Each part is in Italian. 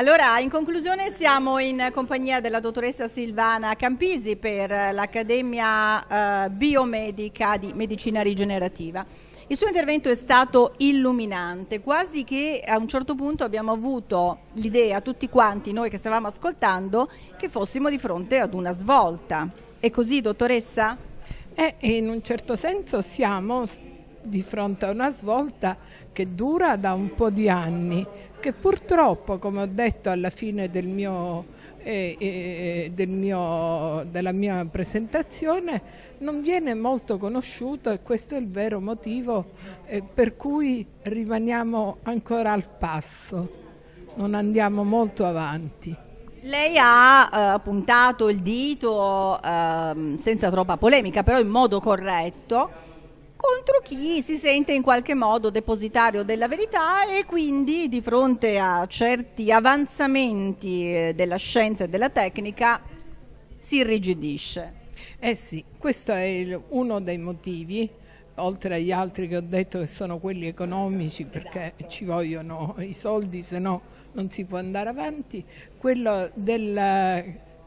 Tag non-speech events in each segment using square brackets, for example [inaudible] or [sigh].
Allora, in conclusione siamo in compagnia della dottoressa Silvana Campisi per l'Accademia eh, Biomedica di Medicina Rigenerativa. Il suo intervento è stato illuminante, quasi che a un certo punto abbiamo avuto l'idea, tutti quanti noi che stavamo ascoltando, che fossimo di fronte ad una svolta. È così, dottoressa? Eh, in un certo senso siamo di fronte a una svolta che dura da un po' di anni, che purtroppo, come ho detto alla fine del mio, eh, eh, del mio, della mia presentazione, non viene molto conosciuto e questo è il vero motivo eh, per cui rimaniamo ancora al passo, non andiamo molto avanti. Lei ha eh, puntato il dito eh, senza troppa polemica, però in modo corretto, contro chi si sente in qualche modo depositario della verità e quindi di fronte a certi avanzamenti eh, della scienza e della tecnica si irrigidisce. Eh sì, questo è il, uno dei motivi oltre agli altri che ho detto che sono quelli economici perché esatto. ci vogliono i soldi, se no non si può andare avanti, quello del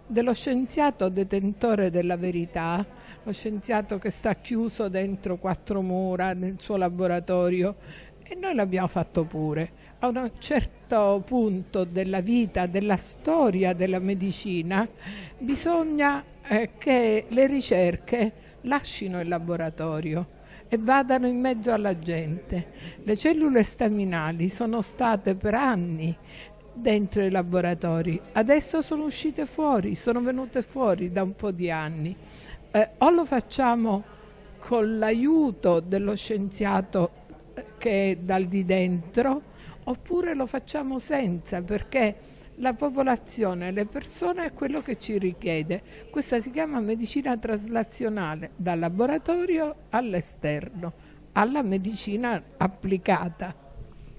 dello scienziato detentore della verità, lo scienziato che sta chiuso dentro quattro mura nel suo laboratorio e noi l'abbiamo fatto pure. A un certo punto della vita, della storia della medicina, bisogna eh, che le ricerche lasciano il laboratorio e vadano in mezzo alla gente. Le cellule staminali sono state per anni dentro i laboratori, adesso sono uscite fuori, sono venute fuori da un po' di anni. Eh, o lo facciamo con l'aiuto dello scienziato eh, che è dal di dentro, oppure lo facciamo senza, perché la popolazione, le persone è quello che ci richiede. Questa si chiama medicina traslazionale dal laboratorio all'esterno, alla medicina applicata.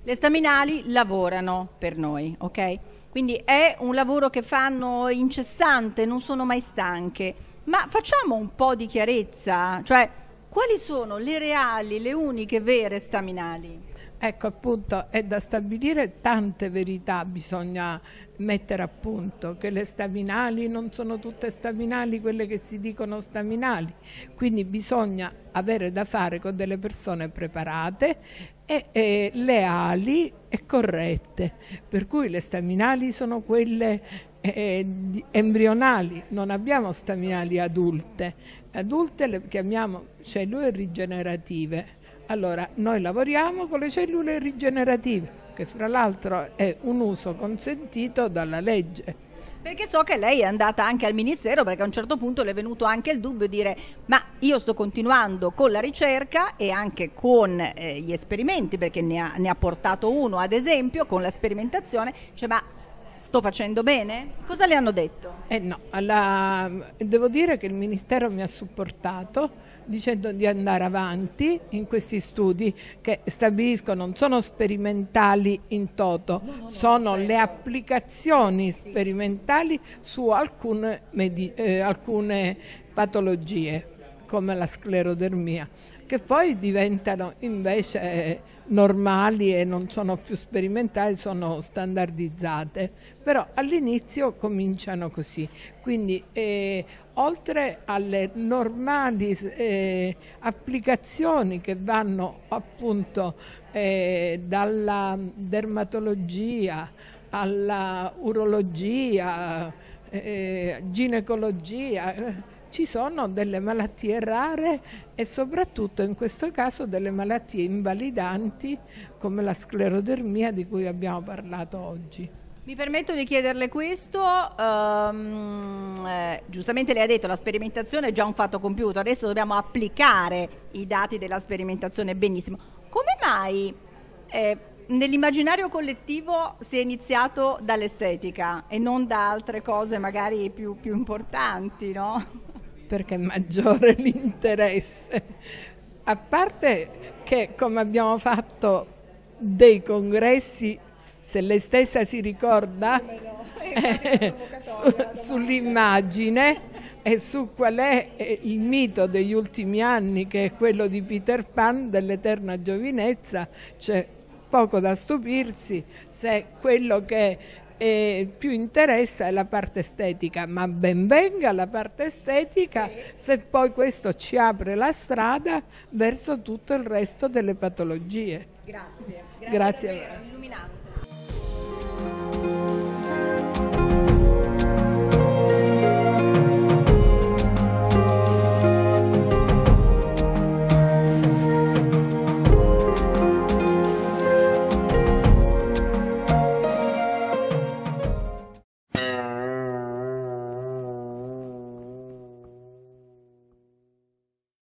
Le staminali lavorano per noi, ok? Quindi è un lavoro che fanno incessante, non sono mai stanche. Ma facciamo un po' di chiarezza, cioè quali sono le reali, le uniche vere staminali? Ecco appunto è da stabilire tante verità, bisogna mettere a punto che le staminali non sono tutte staminali quelle che si dicono staminali, quindi bisogna avere da fare con delle persone preparate e, e leali e corrette, per cui le staminali sono quelle eh, eh embrionali, non abbiamo staminali adulte, adulte le chiamiamo cellule rigenerative allora, noi lavoriamo con le cellule rigenerative, che fra l'altro è un uso consentito dalla legge. Perché so che lei è andata anche al Ministero perché a un certo punto le è venuto anche il dubbio di dire ma io sto continuando con la ricerca e anche con eh, gli esperimenti perché ne ha, ne ha portato uno ad esempio con la sperimentazione, cioè ma sto facendo bene? Cosa le hanno detto? Eh no, alla... devo dire che il Ministero mi ha supportato dicendo di andare avanti in questi studi che stabiliscono non sono sperimentali in toto, no, no, sono le applicazioni sperimentali su alcune, eh, alcune patologie come la sclerodermia, che poi diventano invece eh, normali e non sono più sperimentali, sono standardizzate, però all'inizio cominciano così. Quindi eh, oltre alle normali eh, applicazioni che vanno appunto eh, dalla dermatologia alla urologia, eh, ginecologia, eh, ci sono delle malattie rare e soprattutto in questo caso delle malattie invalidanti come la sclerodermia di cui abbiamo parlato oggi. Mi permetto di chiederle questo, um, eh, giustamente lei ha detto che la sperimentazione è già un fatto compiuto, adesso dobbiamo applicare i dati della sperimentazione benissimo. Come mai eh, nell'immaginario collettivo si è iniziato dall'estetica e non da altre cose magari più, più importanti, no? perché è maggiore [laughs] l'interesse. A parte che come abbiamo fatto dei congressi, se lei stessa si ricorda, [laughs] eh, su, sull'immagine e su qual è eh, il mito degli ultimi anni che è quello di Peter Pan dell'eterna giovinezza, c'è poco da stupirsi se quello che eh, più interessa è la parte estetica, ma ben venga la parte estetica sì. se poi questo ci apre la strada verso tutto il resto delle patologie. Grazie. Grazie. Grazie